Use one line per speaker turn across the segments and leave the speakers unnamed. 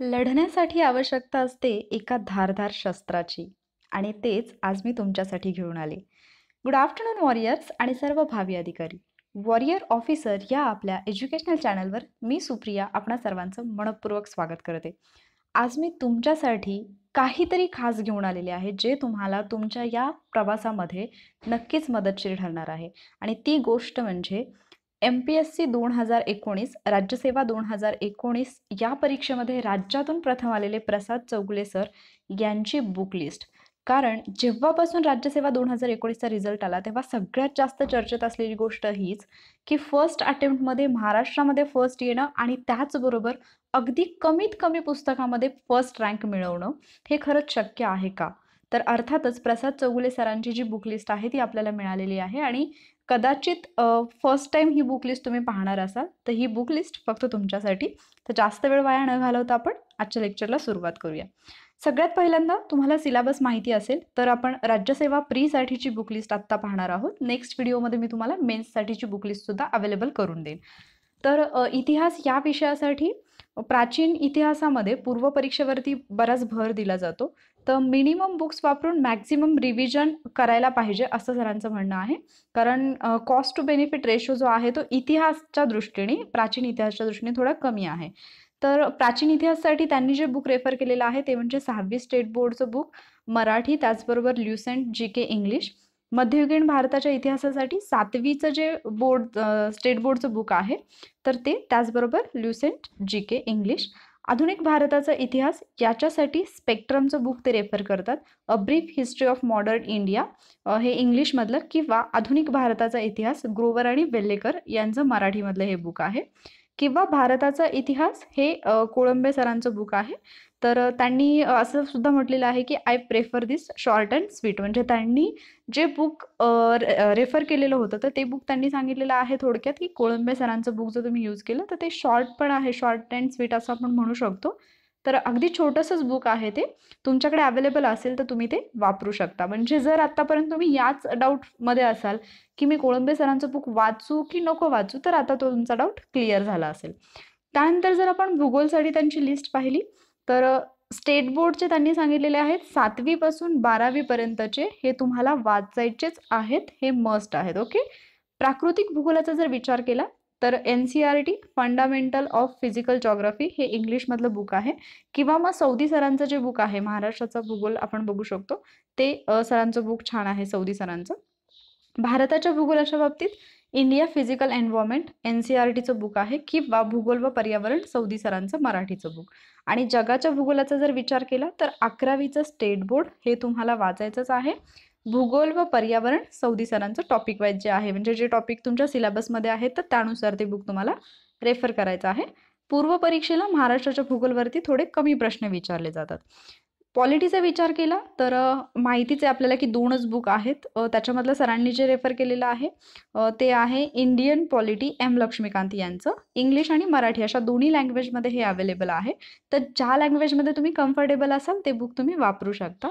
लढण्यासाठी आवश्यकता असते एका धारधार शस्त्राची आणि तेच आज मी तुमच्यासाठी घेऊन आले गुड आफ्टरनून वॉरियर्स आणि सर्व भावी अधिकारी वॉरियर ऑफिसर या आपल्या एज्युकेशनल चॅनलवर मी सुप्रिया आपणा सर्वांचं मनपूर्वक स्वागत करते आज मी तुमच्यासाठी काहीतरी खास घेऊन आलेले आहे जे तुम्हाला तुमच्या या प्रवासामध्ये नक्कीच मदतशीर ठरणार आहे आणि ती गोष्ट म्हणजे एम पी एस सी दोन हजार एकोणीस राज्यसेवा दोन हजार एकोणीस या परीक्षेमध्ये राज्यातून प्रथम आलेले प्रसाद चौगुले सर यांची बुक लिस्ट कारण जेव्हापासून राज्यसेवा दोन हजार एकोणीसचा रिझल्ट आला तेव्हा सगळ्यात जास्त चर्चेत असलेली गोष्ट हीच की फर्स्ट अटेम्प्टमध्ये महाराष्ट्रामध्ये फर्स्ट येणं आणि त्याचबरोबर अगदी कमीत कमी पुस्तकामध्ये फर्स्ट रँक मिळवणं हे खरंच शक्य आहे का तर अर्थातच प्रसाद चौगुले सरांची जी बुक लिस्ट आहे ती आपल्याला मिळालेली आहे आणि कदाचित फर्स्ट टाइम ही बुक लिस्ट तुम्ही पाहणार असाल तर ही बुक लिस्ट फक्त तुमच्यासाठी तर जास्त वेळ वाया न घालवता आपण आजच्या लेक्चरला सुरुवात करूया सगळ्यात पहिल्यांदा तुम्हाला सिलेबस माहिती असेल तर आपण राज्यसेवा प्रीसाठीची बुक लिस्ट आत्ता पाहणार आहोत नेक्स्ट व्हिडिओमध्ये मी तुम्हाला मेन्ससाठीची बुक लिस्टसुद्धा अवेलेबल करून देईन तर इतिहास या विषयासाठी प्राचीन इतिहासामध्ये पूर्व परीक्षेवरती बराच भर दिला जातो तर मिनिमम बुक्स वापरून मॅक्झिमम रिव्हिजन करायला पाहिजे असं सरांचं म्हणणं आहे कारण कॉस्ट टू बेनिफिट रेशो जो आहे तो इतिहासच्या दृष्टीने प्राचीन इतिहासच्या दृष्टीने थोडा कमी आहे तर प्राचीन इतिहासासाठी त्यांनी जे बुक रेफर केलेलं आहे ते म्हणजे सहावी स्टेट बोर्डचं बुक मराठी त्याचबरोबर ल्युसेंट जी के इंग्लिश मध्ययुगीन भारताच्या इतिहासासाठी सातवीचं जे बोर्ड स्टेट बोर्डचं बुक आहे तर ते त्याचबरोबर ल्युसेंट जी के इंग्लिश आधुनिक भारताचा इतिहास याच्यासाठी स्पेक्ट्रमचं बुक ते रेफर करतात a brief history of modern India हे इंग्लिशमधलं किंवा आधुनिक भारताचा इतिहास ग्रोवर आणि वेल्लेकर यांचं मराठीमधलं हे बुक आहे किंवा भारताचा इतिहास हे कोळंबे सरांचं बुक आहे तर त्यांनी असं सुद्धा म्हटलेलं आहे की I prefer this short and sweet म्हणजे त्यांनी जे बुक रेफर केलेलं होतं तर ते बुक त्यांनी सांगितलेलं आहे थोडक्यात की कोळंबे सरांचं बुक जर तुम्ही यूज केलं तर ते शॉर्ट पण आहे शॉर्ट अँड स्वीट असं आपण म्हणू शकतो तर अगदी छोटंसंच बुक आहे ते तुमच्याकडे अवेलेबल असेल तर तुम्ही ते वापरू शकता म्हणजे जर आत्तापर्यंत तुम्ही याच डाऊटमध्ये असाल की मी कोळंबे सरांचं बुक वाचू की नको वाचू तर आता तो तुमचा डाऊट क्लिअर झाला असेल त्यानंतर जर आपण भूगोलसाठी त्यांची लिस्ट पाहिली तर स्टेट बोर्डचे त्यांनी सांगितलेले आहेत सातवीपासून बारावीपर्यंतचे हे तुम्हाला वाचायचेच आहेत हे मस्ट आहेत ओके प्राकृतिक भूगोलाचा जर विचार केला तर N C R T fundamental of physical geography हे इंग्लिशमधलं बुक आहे किंवा मग सौदी सरांचं जे बुक आहे महाराष्ट्राचा भूगोल आपण बघू शकतो ते सरांचं बुक छान आहे सौदी सरांचं भारताच्या भूगोलाच्या बाबतीत India physical environment N C R टीचं बुक आहे किंवा भूगोल व पर्यावरण सौदी सरांचं मराठीचं बुक आणि जगाच्या भूगोलाचा जर विचार केला तर अकरावीचं स्टेट बोर्ड हे तुम्हाला वाचायचंच आहे भूगोल व पर्यावरण सौदी सरांचं टॉपिक वाईज जे आहे म्हणजे जे टॉपिक तुमच्या सिलेबसमध्ये आहे तर त्यानुसार ते बुक तुम्हाला रेफर करायचं आहे पूर्व परीक्षेला महाराष्ट्राच्या भूगोलवरती थोडे कमी प्रश्न विचारले जातात पॉलिटीचा विचार केला तर माहितीच आहे आपल्याला की दोनच बुक आहेत त्याच्यामधलं सरांनी जे रेफर केलेलं आहे ते आहे इंडियन पॉलिटी एम लक्ष्मीकांत यांचं इंग्लिश आणि मराठी अशा दोन्ही लँग्वेजमध्ये हे अवेलेबल आहे तर ज्या लँग्वेजमध्ये तुम्ही कम्फर्टेबल असाल ते बुक तुम्ही वापरू शकता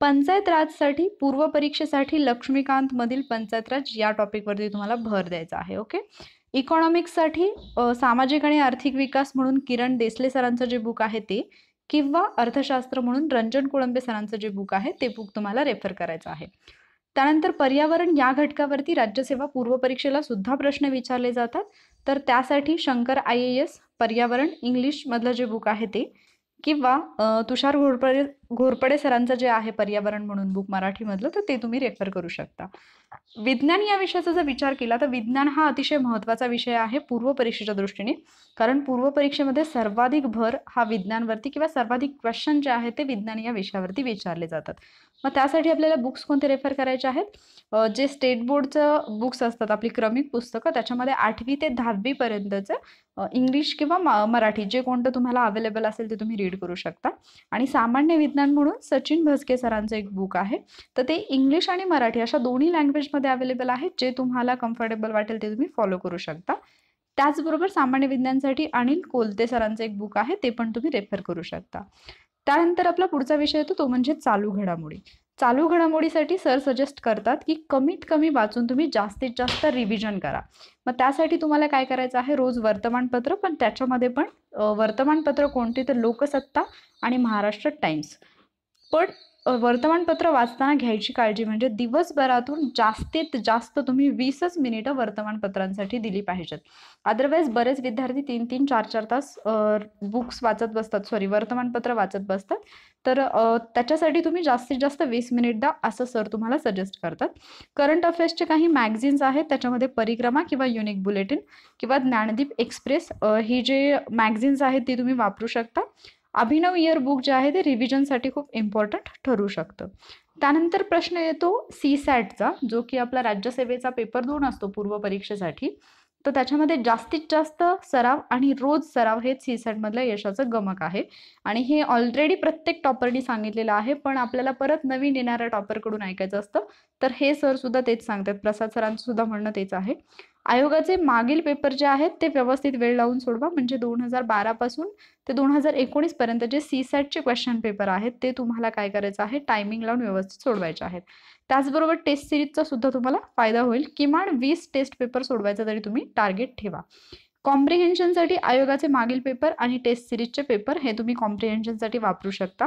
पंचायत राजसाठी पूर्व परीक्षेसाठी मधील पंचायत राज या टॉपिकवरती तुम्हाला भर द्यायचा आहे ओके इकॉनॉमिक्ससाठी सामाजिक आणि आर्थिक विकास म्हणून किरण देसले सरांचं जे बुक आहे ते किंवा अर्थशास्त्र म्हणून रंजन कोळंबे सरांचं जे बुक आहे ते बुक तुम्हाला रेफर करायचं आहे त्यानंतर पर्यावरण या घटकावरती राज्यसेवा पूर्वपरीक्षेला सुद्धा प्रश्न विचारले जातात तर त्यासाठी शंकर आय ए एस पर्यावरण इंग्लिशमधलं जे बुक आहे ते किंवा तुषार घोडपडे घोरपडे सरांचं जे आहे पर्यावरण म्हणून बुक मराठीमधलं तर ते तुम्ही रेफर करू शकता विज्ञान या विषयाचा जर विचार केला तर विज्ञान हा अतिशय महत्त्वाचा विषय आहे पूर्व परीक्षेच्या दृष्टीने कारण पूर्व परीक्षेमध्ये सर्वाधिक भर हा विज्ञानवरती किंवा सर्वाधिक क्वेश्चन जे आहे ते विज्ञान या विषयावरती विचारले जातात मग त्यासाठी आपल्याला बुक्स कोणते रेफर करायचे आहेत जे स्टेट बोर्डचं बुक्स असतात आपली क्रमिक पुस्तकं त्याच्यामध्ये आठवी ते दहावीपर्यंतचं इंग्लिश किंवा मराठी जे कोणतं तुम्हाला अवेलेबल असेल ते तुम्ही रीड करू शकता आणि सामान्य विज्ञान म्हणून सचिन भस्के सरांचं एक बुक आहे तर ते इंग्लिश आणि मराठी अशा दोन्ही लँग्वेजमध्ये अवेलेबल आहे जे तुम्हाला कम्फर्टेबल वाटेल ते तुम्ही फॉलो करू शकता त्याचबरोबर सामान्य विज्ञानसाठी अनिल कोलते सरांचं एक बुक आहे ते पण तुम्ही रेफर करू शकता त्यानंतर आपला पुढचा विषय येतो तो म्हणजे चालू घडामोडी चालू घडामोडीसाठी सर सजेस्ट करतात की कमीत कमी वाचून तुम्ही जास्तीत जास्त रिव्हिजन करा मग त्यासाठी तुम्हाला काय करायचं आहे रोज वर्तमानपत्र पण त्याच्यामध्ये पण वर्तमानपत्र कोणते तर लोकसत्ता आणि महाराष्ट्र टाइम्स पण वर्तमानपत्र वाचताना घ्यायची काळजी म्हणजे दिवसभरातून जास्तीत जास्त तुम्ही वीसच मिनिटं वर्तमानपत्रांसाठी दिली पाहिजेत अदरवाईज बरेच विद्यार्थी तीन तीन चार चार तास बुक्स वाचत बसतात सॉरी वर्तमानपत्र वाचत बसतात तर त्याच्यासाठी तुम्ही जास्तीत जास्त वीस मिनिट द्या असं सर तुम्हाला सजेस्ट करतात करंट अफेअर्सचे काही मॅगझिन्स आहेत त्याच्यामध्ये परिक्रमा किंवा युनिक बुलेटिन किंवा ज्ञानदीप एक्सप्रेस ही जे मॅगझिन्स आहेत ती तुम्ही वापरू शकता अभिनव इयर बुक जे आहे ते रिव्हिजनसाठी खूप इम्पॉर्टंट ठरू शकतं त्यानंतर प्रश्न येतो सी सॅटचा जो की आपला राज्यसेवेचा पेपर दोन असतो पूर्व परीक्षेसाठी तर त्याच्यामध्ये जास्तीत जास्त सराव आणि रोज सराव हे सी सॅटमधलं यशाचं गमक आहे आणि हे ऑलरेडी प्रत्येक टॉपरनी सांगितलेलं आहे पण आपल्याला परत नवीन येणाऱ्या टॉपरकडून ऐकायचं असतं तर हे सर सुद्धा तेच सांगतात प्रसाद सरांचं सुद्धा म्हणणं तेच आहे आयोगाचे मागील पेपर जे आहेत ते व्यवस्थित वेळ लावून सोडवा म्हणजे दोन हजार बारापासून ते दोन हजार एकोणीस पर्यंत जे सी सॅटचे क्वेश्चन पेपर आहेत ते तुम्हाला काय करायचं आहे टायमिंग लावून व्यवस्थित सोडवायचे आहेत त्याचबरोबर टेस्ट सिरीजचा सुद्धा तुम्हाला फायदा होईल किमान वीस टेस्ट पेपर सोडवायचा तरी तुम्ही टार्गेट ठेवा कॉम्प्रिहेन्शनसाठी आयोगाचे मागील पेपर आणि टेस्ट सिरीजचे पेपर हे तुम्ही कॉम्प्रिहेन्शनसाठी वापरू शकता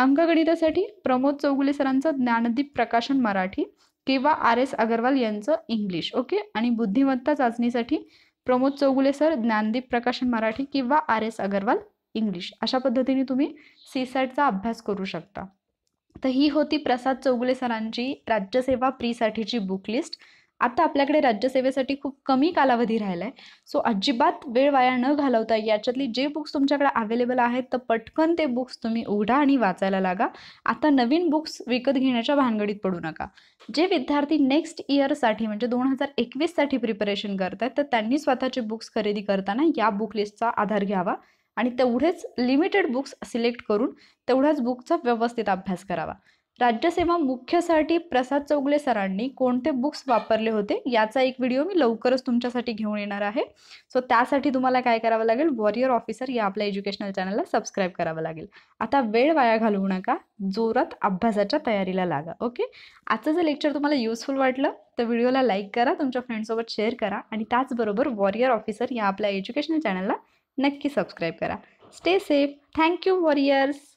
अंकगणितासाठी प्रमोद चौगुले सरांचं ज्ञानदीप प्रकाशन मराठी किंवा आर एस अगरवाल यांचं इंग्लिश ओके आणि बुद्धिमत्ता चाचणीसाठी प्रमोद चौगुले सर ज्ञानदीप प्रकाशन मराठी किंवा आर एस अगरवाल इंग्लिश अशा पद्धतीने तुम्ही सी सॅटचा अभ्यास करू शकता तर ही होती प्रसाद चौगुले सरांची राज्यसेवा प्रीसाठीची बुक लिस्ट आता आपल्याकडे राज्यसेवेसाठी खूप कमी कालावधी राहिला सो अजिबात वेळ वाया न घालवता याच्यातली जे बुक्स तुमच्याकडे अवेलेबल आहेत तर पटकन ते बुक्स तुम्ही उघडा आणि वाचायला लागा आता नवीन बुक्स विकत घेण्याच्या भानगडीत पडू नका जे विद्यार्थी नेक्स्ट इयरसाठी म्हणजे दोन हजार एकवीससाठी प्रिपरेशन करत आहेत तर त्यांनी स्वतःचे बुक्स खरेदी करताना या बुक लिस्टचा आधार घ्यावा आणि तेवढेच लिमिटेड बुक्स सिलेक्ट करून तेवढ्याच बुकचा व्यवस्थित अभ्यास करावा राज्यसेवा मुख्यसाठी प्रसाद चौगले सरांनी कोणते बुक्स वापरले होते याचा एक व्हिडिओ मी लवकरच तुमच्यासाठी घेऊन येणार आहे सो त्यासाठी तुम्हाला काय करावं लागेल वॉरियर ऑफिसर या आपल्या एज्युकेशनल चॅनलला सबस्क्राईब करावं लागेल आता वेळ वाया घालवू नका जोरात अभ्यासाच्या तयारीला लागा ओके आजचं जर लेक्चर तुम्हाला युजफुल वाटलं तर व्हिडिओला लाईक करा तुमच्या फ्रेंडसोबत शेअर करा आणि त्याचबरोबर वॉरियर ऑफिसर या आपल्या एज्युकेशनल चॅनलला नक्की सबस्क्राईब करा स्टे सेफ थँक्यू वॉरियर्स